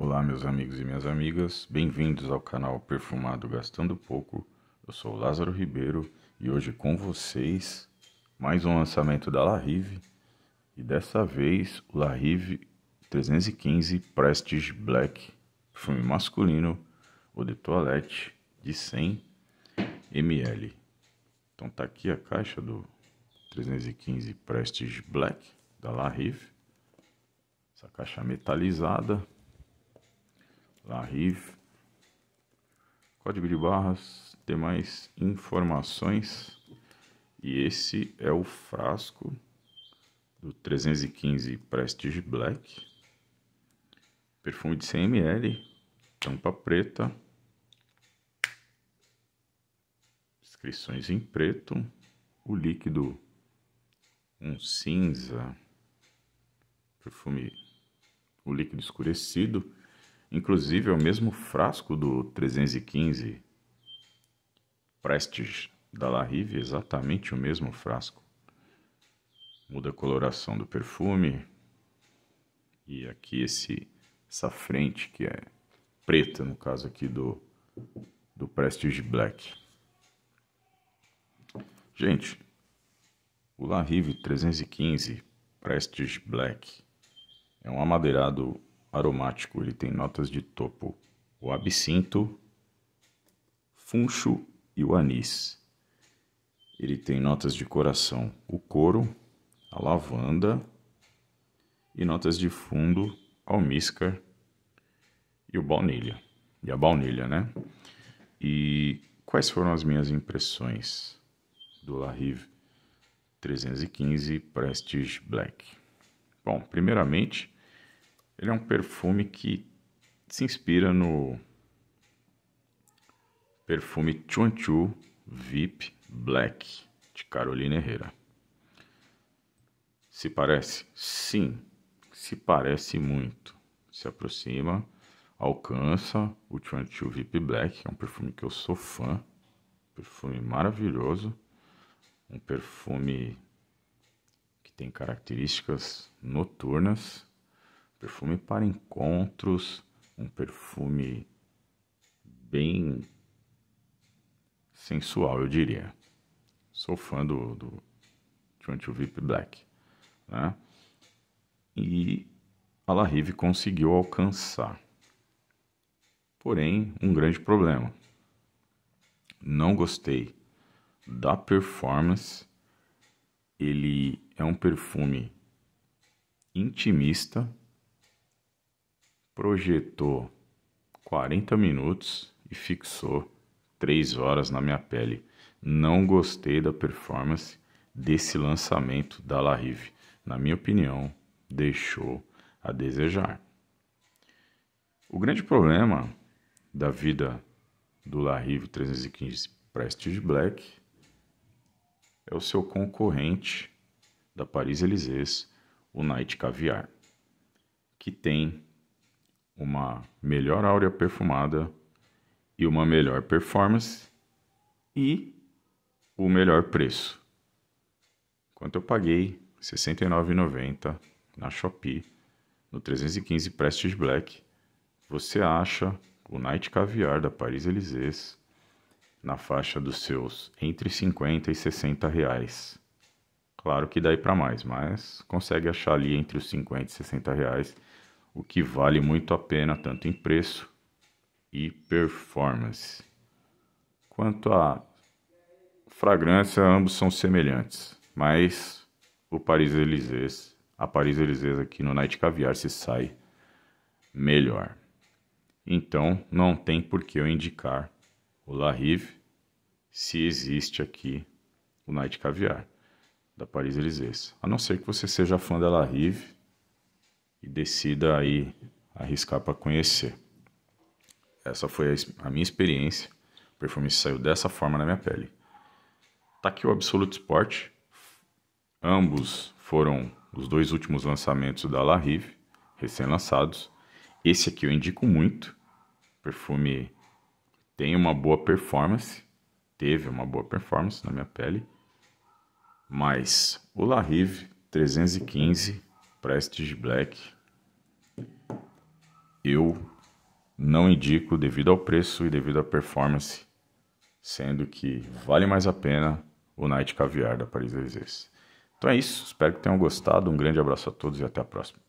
Olá, meus amigos e minhas amigas, bem-vindos ao canal Perfumado Gastando Pouco. Eu sou o Lázaro Ribeiro e hoje com vocês mais um lançamento da La Rive e dessa vez o La Rive 315 Prestige Black, perfume masculino ou de toilette de 100 ml. Então tá aqui a caixa do 315 Prestige Black da La Rive. Essa caixa metalizada Larrive. Código de barras, demais informações. E esse é o frasco do 315 Prestige Black. Perfume de 100ml, tampa preta. Inscrições em preto. O líquido, um cinza. Perfume, o líquido escurecido Inclusive, é o mesmo frasco do 315 Prestige da La Rive, exatamente o mesmo frasco. Muda a coloração do perfume. E aqui esse essa frente que é preta, no caso aqui do, do Prestige Black. Gente, o La Rive 315 Prestige Black é um amadeirado aromático, ele tem notas de topo, o absinto, funcho e o anis. Ele tem notas de coração, o couro, a lavanda e notas de fundo, almíscar e o baunilha. E a baunilha, né? E quais foram as minhas impressões do La Rive 315 Prestige Black? Bom, primeiramente, ele é um perfume que se inspira no perfume Chonchu VIP Black de Carolina Herrera. Se parece? Sim, se parece muito. Se aproxima, alcança o Chonchu VIP Black, que é um perfume que eu sou fã, perfume maravilhoso, um perfume que tem características noturnas Perfume para encontros, um perfume bem sensual, eu diria. Sou fã do, do 20 VIP Black. Né? E a La Rive conseguiu alcançar. Porém, um grande problema. Não gostei da performance. Ele é um perfume intimista, projetou 40 minutos e fixou 3 horas na minha pele. Não gostei da performance desse lançamento da Larive. Na minha opinião, deixou a desejar. O grande problema da vida do La 315 Prestige Black é o seu concorrente da Paris Elysées, o Night Caviar, que tem uma melhor áurea perfumada e uma melhor performance e o melhor preço. Quanto eu paguei R$ 69,90 na Shopee, no 315 Prestige Black, você acha o Night Caviar da Paris Elysées na faixa dos seus entre 50 e 60 reais. Claro que daí para mais, mas consegue achar ali entre os 50 e 60 reais o que vale muito a pena tanto em preço e performance. Quanto à fragrância, ambos são semelhantes, mas o Paris Elysées, a Paris Elysées aqui no Night Caviar se sai melhor. Então, não tem por que eu indicar o La Rive se existe aqui o Night Caviar da Paris Elysées. A não ser que você seja fã da La Rive e decida aí arriscar para conhecer. Essa foi a, minha experiência. O perfume saiu dessa forma na minha pele. Tá aqui o Absolute Sport. Ambos foram os dois últimos lançamentos da La Rive, recém-lançados. Esse aqui eu indico muito. O perfume tem uma boa performance, teve uma boa performance na minha pele, mas o La Rive 315 Prestige Black, eu não indico devido ao preço e devido à performance, sendo que vale mais a pena o Night Caviar da Paris Exerce. Então é isso, espero que tenham gostado, um grande abraço a todos e até a próxima.